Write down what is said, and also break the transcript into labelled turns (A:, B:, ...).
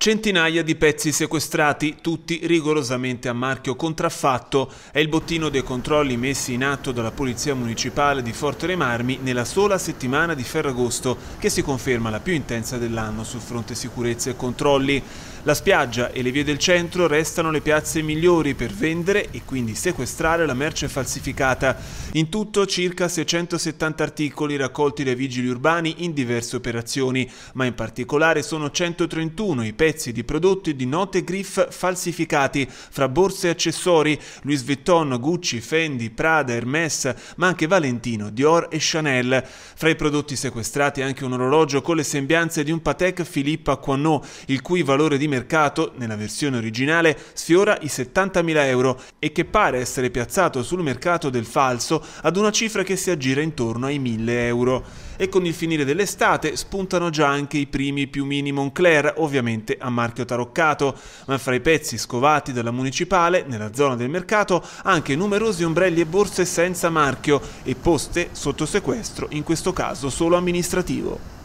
A: Centinaia di pezzi sequestrati, tutti rigorosamente a marchio contraffatto, è il bottino dei controlli messi in atto dalla Polizia Municipale di Forte Remarmi nella sola settimana di Ferragosto, che si conferma la più intensa dell'anno sul fronte sicurezza e controlli. La spiaggia e le vie del centro restano le piazze migliori per vendere e quindi sequestrare la merce falsificata. In tutto circa 670 articoli raccolti dai vigili urbani in diverse operazioni, ma in particolare sono 131 i pezzi di prodotti di note griff falsificati fra borse e accessori, Louis Vuitton, Gucci, Fendi, Prada, Hermès, ma anche Valentino, Dior e Chanel. Fra i prodotti sequestrati anche un orologio con le sembianze di un Patek Philippe Aquanot, il cui valore di mercato, nella versione originale, sfiora i 70.000 euro e che pare essere piazzato sul mercato del falso ad una cifra che si aggira intorno ai 1.000 euro. E con il finire dell'estate spuntano già anche i primi più mini Moncler, ovviamente a marchio taroccato, ma fra i pezzi scovati dalla municipale, nella zona del mercato, anche numerosi ombrelli e borse senza marchio e poste sotto sequestro, in questo caso solo amministrativo.